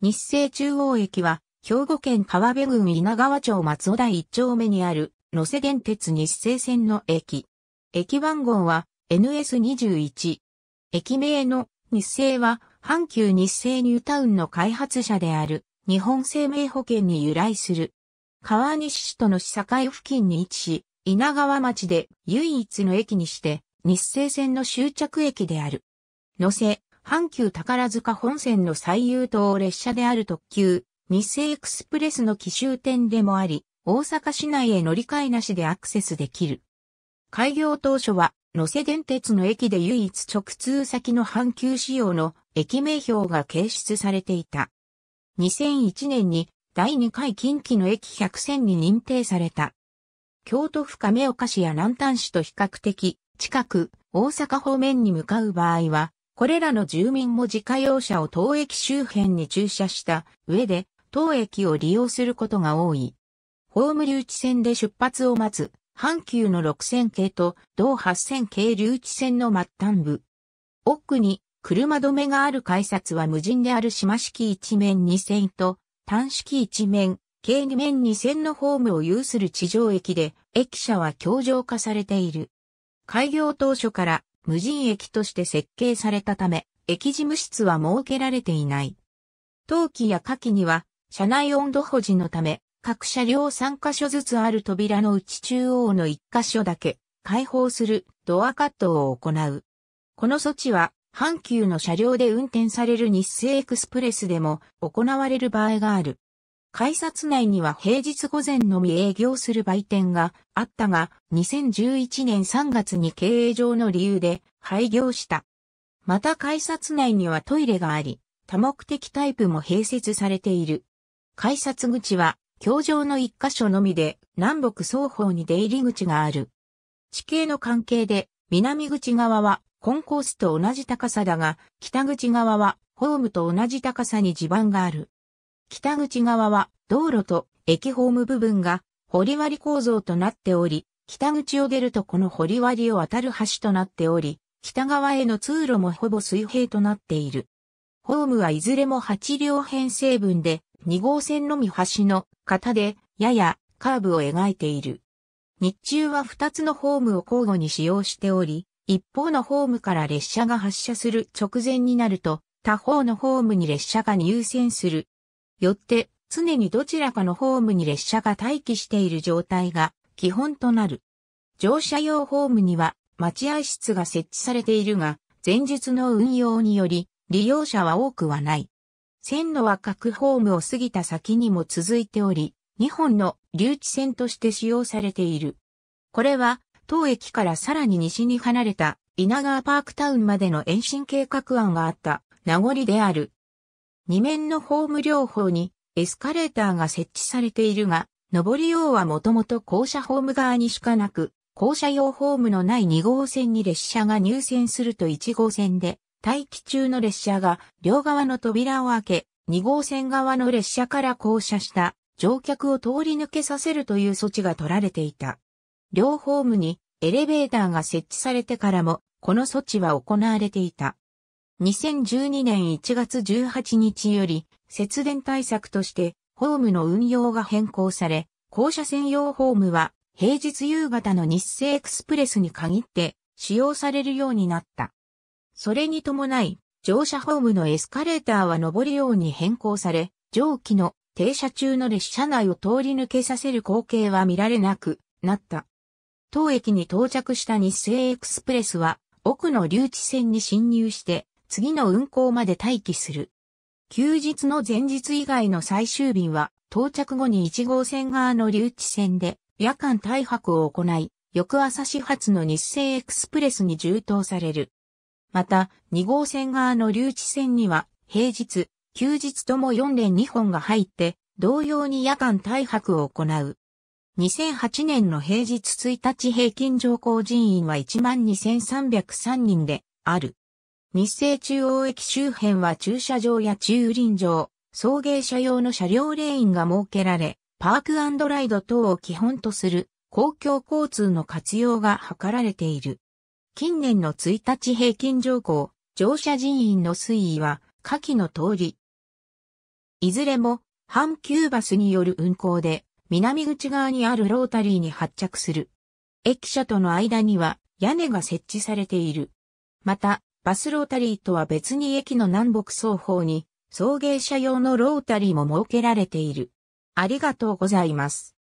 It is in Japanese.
日清中央駅は、兵庫県川辺郡稲川町松尾台一丁目にある、野瀬電鉄日清線の駅。駅番号は NS21。駅名の日清は、阪急日清ニュータウンの開発者である、日本生命保険に由来する。川西市との市境付近に位置し、稲川町で唯一の駅にして、日清線の終着駅である。野瀬、阪急宝塚本線の最優等列車である特急、日清エクスプレスの奇襲点でもあり、大阪市内へ乗り換えなしでアクセスできる。開業当初は、野瀬電鉄の駅で唯一直通先の阪急仕様の駅名標が掲出されていた。2001年に第2回近畿の駅100選に認定された。京都府亀岡市や南丹市と比較的近く大阪方面に向かう場合はこれらの住民も自家用車を当駅周辺に駐車した上で当駅を利用することが多い。ホーム留置線で出発を待つ阪急の6000系と同8000系留置線の末端部。奥に車止めがある改札は無人である島式一面二線と単式一面、計2面二線のホームを有する地上駅で、駅舎は強浄化されている。開業当初から無人駅として設計されたため、駅事務室は設けられていない。陶器や下記には、車内温度保持のため、各車両3カ所ずつある扉の内中央の1カ所だけ、開放するドアカットを行う。この措置は、阪急の車両で運転される日清エクスプレスでも行われる場合がある。改札内には平日午前のみ営業する売店があったが、2011年3月に経営上の理由で廃業した。また改札内にはトイレがあり、多目的タイプも併設されている。改札口は、橋上の一箇所のみで、南北双方に出入り口がある。地形の関係で、南口側はコンコースと同じ高さだが、北口側はホームと同じ高さに地盤がある。北口側は道路と駅ホーム部分が掘割構造となっており、北口を出るとこの掘割を渡る橋となっており、北側への通路もほぼ水平となっている。ホームはいずれも8両編成分で、2号線のみ橋の型で、ややカーブを描いている。日中は2つのホームを交互に使用しており、一方のホームから列車が発車する直前になると、他方のホームに列車が入線するよって常にどちらかのホームに列車が待機している状態が基本となる。乗車用ホームには待合室が設置されているが、前日の運用により利用者は多くはない。線路は各ホームを過ぎた先にも続いており、2本の留置線として使用されている。これは、当駅からさらに西に離れた稲川パークタウンまでの延伸計画案があった名残である。2面のホーム両方にエスカレーターが設置されているが、上り用はもともと校舎ホーム側にしかなく、校舎用ホームのない2号線に列車が入線すると1号線で、待機中の列車が両側の扉を開け、2号線側の列車から降車した乗客を通り抜けさせるという措置が取られていた。両ホームにエレベーターが設置されてからも、この措置は行われていた。2012年1月18日より節電対策としてホームの運用が変更され、校舎専用ホームは平日夕方の日清エクスプレスに限って使用されるようになった。それに伴い、乗車ホームのエスカレーターは上りように変更され、上記の停車中の列車内を通り抜けさせる光景は見られなくなった。当駅に到着した日清エクスプレスは、奥の留置線に侵入して、次の運行まで待機する。休日の前日以外の最終便は、到着後に1号線側の留置線で夜間退泊を行い、翌朝始発の日清エクスプレスに充当される。また、2号線側の留置線には、平日、休日とも4連2本が入って、同様に夜間退泊を行う。2008年の平日1日平均乗降人員は12,303人である。日清中央駅周辺は駐車場や駐輪場、送迎車用の車両レーンが設けられ、パークライド等を基本とする公共交通の活用が図られている。近年の1日平均乗降、乗車人員の推移は下記の通り。いずれも阪急バスによる運行で南口側にあるロータリーに発着する。駅舎との間には屋根が設置されている。また、バスロータリーとは別に駅の南北双方に送迎車用のロータリーも設けられている。ありがとうございます。